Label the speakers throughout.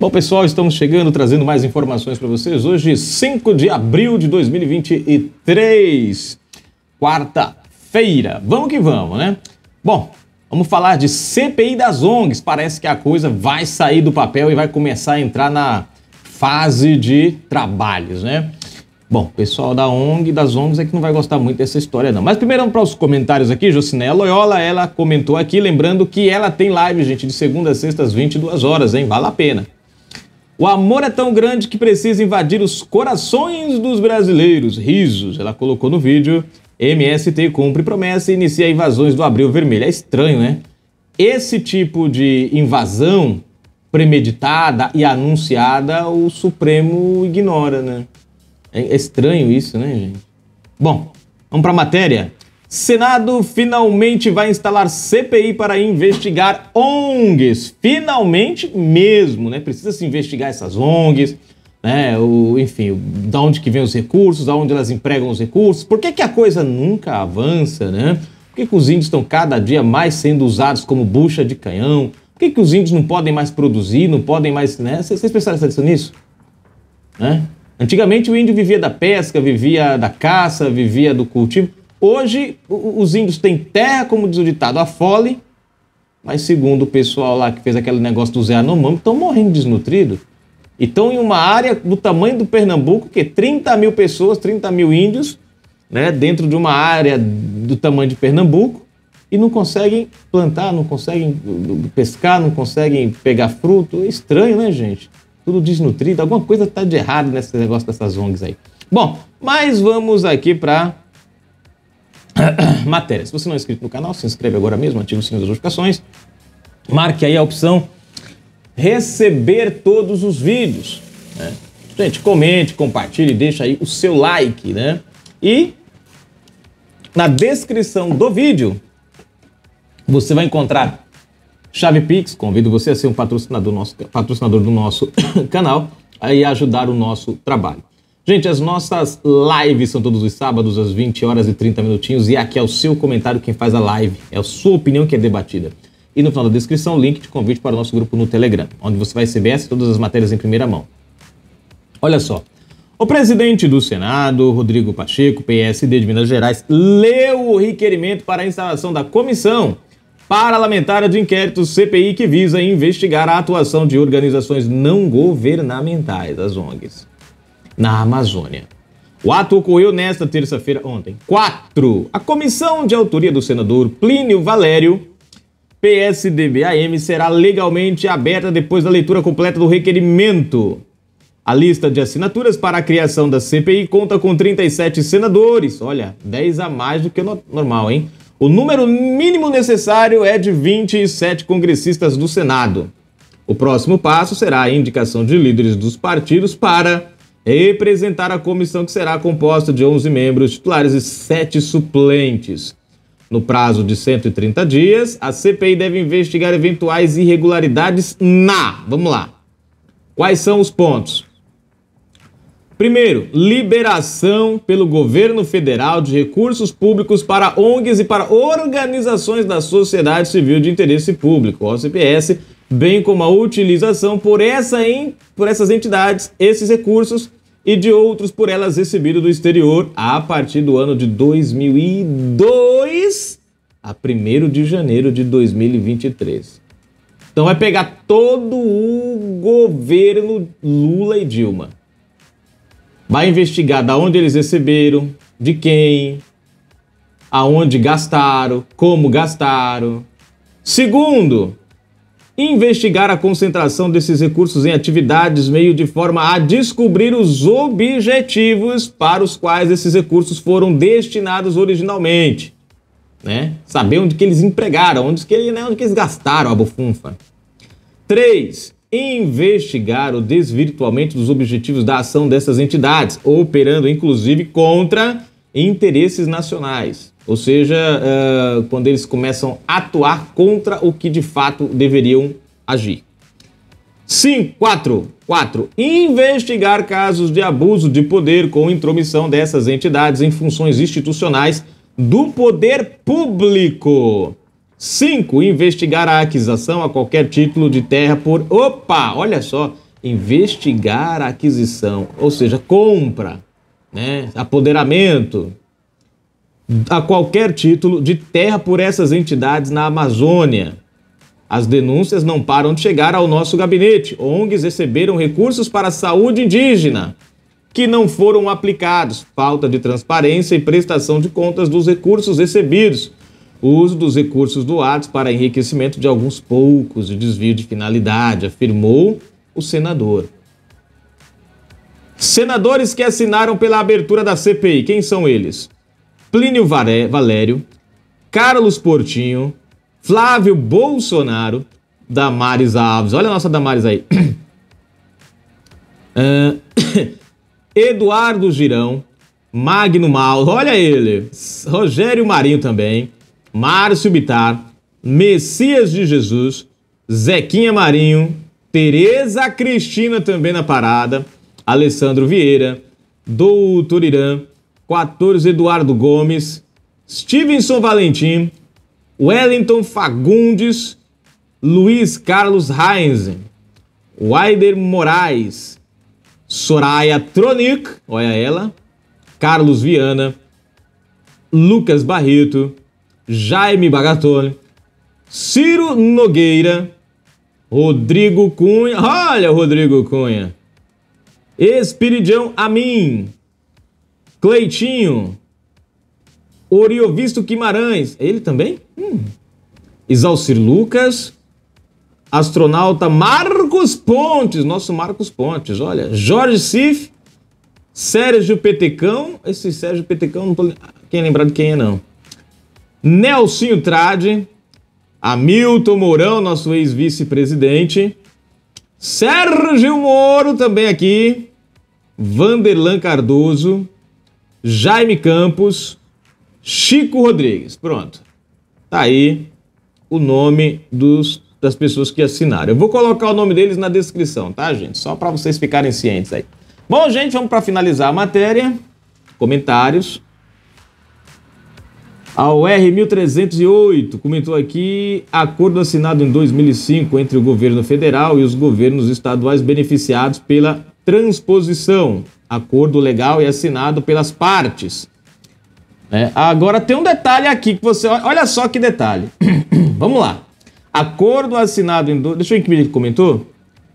Speaker 1: Bom, pessoal, estamos chegando trazendo mais informações para vocês. Hoje, 5 de abril de 2023, quarta-feira. Vamos que vamos, né? Bom, vamos falar de CPI das ONGs. Parece que a coisa vai sair do papel e vai começar a entrar na fase de trabalhos, né? Bom, pessoal da ONG, das ONGs é que não vai gostar muito dessa história, não. Mas primeiro vamos para os comentários aqui, Jocinea Loyola, ela comentou aqui, lembrando que ela tem live, gente, de segunda a sexta às 22 horas, hein? Vale a pena. O amor é tão grande que precisa invadir os corações dos brasileiros. Risos, ela colocou no vídeo. MST cumpre promessa e inicia invasões do Abril Vermelho. É estranho, né? Esse tipo de invasão premeditada e anunciada, o Supremo ignora, né? É, é estranho isso, né, gente? Bom, vamos para a matéria. Senado finalmente vai instalar CPI para investigar ONGs. Finalmente mesmo, né? Precisa se investigar essas ONGs, né? O, enfim, da onde que vem os recursos, da onde elas empregam os recursos. Por que, que a coisa nunca avança, né? Por que, que os índios estão cada dia mais sendo usados como bucha de canhão? Por que, que os índios não podem mais produzir, não podem mais, né? Vocês pensaram nisso? Né? Antigamente o índio vivia da pesca, vivia da caça, vivia do cultivo. Hoje, os índios têm terra, como diz o ditado, a fole, mas segundo o pessoal lá que fez aquele negócio do Zé Anomami, estão morrendo desnutridos. E estão em uma área do tamanho do Pernambuco, que é 30 mil pessoas, 30 mil índios, né, dentro de uma área do tamanho de Pernambuco, e não conseguem plantar, não conseguem pescar, não conseguem pegar fruto. É estranho, né, gente? Tudo desnutrido. Alguma coisa está de errado nesse negócio dessas ONGs aí. Bom, mas vamos aqui para Matérias. Se você não é inscrito no canal, se inscreve agora mesmo, ative o sininho das notificações, marque aí a opção receber todos os vídeos. Né? Gente, comente, compartilhe, deixa aí o seu like, né? E na descrição do vídeo você vai encontrar Chave Pix. Convido você a ser um patrocinador, nosso, patrocinador do nosso canal e ajudar o nosso trabalho. Gente, as nossas lives são todos os sábados às 20 horas e 30 minutinhos e aqui é o seu comentário quem faz a live, é a sua opinião que é debatida. E no final da descrição, link de convite para o nosso grupo no Telegram, onde você vai receber essa todas as matérias em primeira mão. Olha só, o presidente do Senado, Rodrigo Pacheco, PSD de Minas Gerais, leu o requerimento para a instalação da comissão parlamentar de inquérito CPI que visa investigar a atuação de organizações não governamentais, as ONGs na Amazônia. O ato ocorreu nesta terça-feira, ontem. 4. A comissão de autoria do senador Plínio Valério, PSDB-AM, será legalmente aberta depois da leitura completa do requerimento. A lista de assinaturas para a criação da CPI conta com 37 senadores. Olha, 10 a mais do que o normal, hein? O número mínimo necessário é de 27 congressistas do Senado. O próximo passo será a indicação de líderes dos partidos para é representar a comissão que será composta de 11 membros titulares e 7 suplentes. No prazo de 130 dias, a CPI deve investigar eventuais irregularidades na. Vamos lá. Quais são os pontos? Primeiro, liberação pelo governo federal de recursos públicos para ONGs e para organizações da sociedade civil de interesse público, OCPS, bem como a utilização por, essa por essas entidades, esses recursos e de outros por elas recebidos do exterior a partir do ano de 2002 a 1 de janeiro de 2023. Então vai pegar todo o governo Lula e Dilma. Vai investigar da onde eles receberam, de quem, aonde gastaram, como gastaram. Segundo, investigar a concentração desses recursos em atividades, meio de forma a descobrir os objetivos para os quais esses recursos foram destinados originalmente. Né? Saber onde que eles empregaram, onde que, né, onde que eles gastaram a bufunfa. 3. Investigar o desvirtuamento dos objetivos da ação dessas entidades, operando inclusive contra interesses nacionais. Ou seja, uh, quando eles começam a atuar contra o que de fato deveriam agir. 5. 4. Investigar casos de abuso de poder com intromissão dessas entidades em funções institucionais do poder público. 5. Investigar a aquisição a qualquer título de terra por. Opa! Olha só. Investigar a aquisição, ou seja, compra, né? apoderamento, a qualquer título de terra por essas entidades na Amazônia. As denúncias não param de chegar ao nosso gabinete. ONGs receberam recursos para a saúde indígena que não foram aplicados, falta de transparência e prestação de contas dos recursos recebidos, o uso dos recursos doados para enriquecimento de alguns poucos e desvio de finalidade, afirmou o senador. Senadores que assinaram pela abertura da CPI, quem são eles? Plínio Valério, Carlos Portinho, Flávio Bolsonaro, Damares Alves. Olha a nossa Damares aí. Uh, Eduardo Girão, Magno Mauro, olha ele. Rogério Marinho também, Márcio Bitar, Messias de Jesus, Zequinha Marinho, Tereza Cristina também na parada, Alessandro Vieira, Doutor Irã, 14, Eduardo Gomes, Stevenson Valentim, Wellington Fagundes, Luiz Carlos Heinzen, Wider Moraes, Soraya Tronic, olha ela, Carlos Viana, Lucas Barreto, Jaime Bagatoni, Ciro Nogueira, Rodrigo Cunha, olha Rodrigo Cunha, Espiridão Amin, Cleitinho. Oriovisto Guimarães. Ele também? Hum. Lucas. Astronauta Marcos Pontes. Nosso Marcos Pontes, olha. Jorge Cif. Sérgio Petecão. Esse Sérgio Petecão, não tô quem lembrar de quem é, não. Nelsinho Trade. Hamilton Mourão, nosso ex-vice-presidente. Sérgio Moro também aqui. Vanderlan Cardoso. Jaime Campos, Chico Rodrigues. Pronto. Tá aí o nome dos, das pessoas que assinaram. Eu vou colocar o nome deles na descrição, tá, gente? Só para vocês ficarem cientes aí. Bom, gente, vamos para finalizar a matéria. Comentários. A UR 1308 comentou aqui acordo assinado em 2005 entre o governo federal e os governos estaduais beneficiados pela transposição acordo legal e assinado pelas partes. É, agora tem um detalhe aqui que você. Olha só que detalhe. Vamos lá. Acordo assinado em. Deixa eu ver que comentou.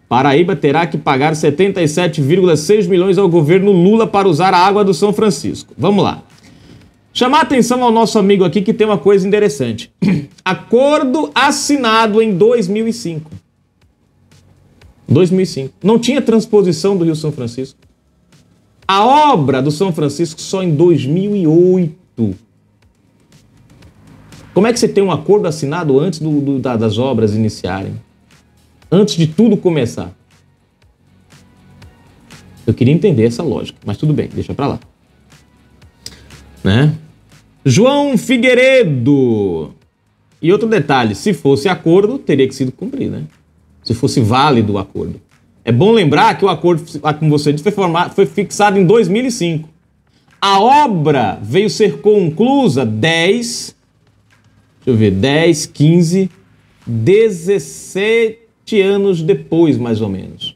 Speaker 1: Paraíba terá que pagar 77,6 milhões ao governo Lula para usar a água do São Francisco. Vamos lá. Chamar atenção ao nosso amigo aqui que tem uma coisa interessante. Acordo assinado em 2005. 2005. Não tinha transposição do Rio São Francisco. A obra do São Francisco só em 2008. Como é que você tem um acordo assinado antes do, do, da, das obras iniciarem? Antes de tudo começar? Eu queria entender essa lógica, mas tudo bem, deixa pra lá. Né? João Figueiredo. E outro detalhe, se fosse acordo, teria que sido cumprido, né? Se fosse válido o acordo. É bom lembrar que o acordo, como você disse, foi, formado, foi fixado em 2005. A obra veio ser conclusa 10, deixa eu ver, 10, 15, 17 anos depois, mais ou menos.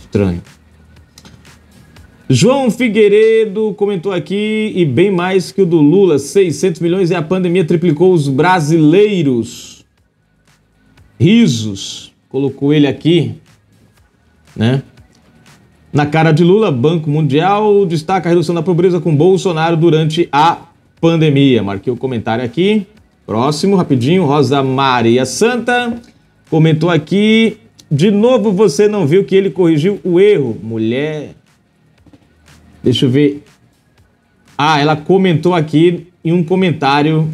Speaker 1: Estranho. João Figueiredo comentou aqui, e bem mais que o do Lula, 600 milhões e a pandemia triplicou os brasileiros. Risos colocou ele aqui, né? Na cara de Lula, Banco Mundial destaca a redução da pobreza com Bolsonaro durante a pandemia. Marquei o comentário aqui. Próximo, rapidinho, Rosa Maria Santa comentou aqui. De novo, você não viu que ele corrigiu o erro. Mulher. Deixa eu ver. Ah, ela comentou aqui em um comentário,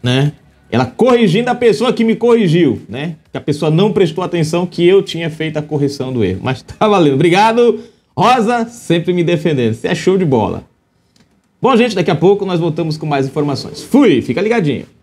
Speaker 1: né? ela corrigindo a pessoa que me corrigiu, né? Que a pessoa não prestou atenção que eu tinha feito a correção do erro. Mas tá valendo. Obrigado, Rosa, sempre me defendendo. Você é show de bola. Bom, gente, daqui a pouco nós voltamos com mais informações. Fui, fica ligadinho.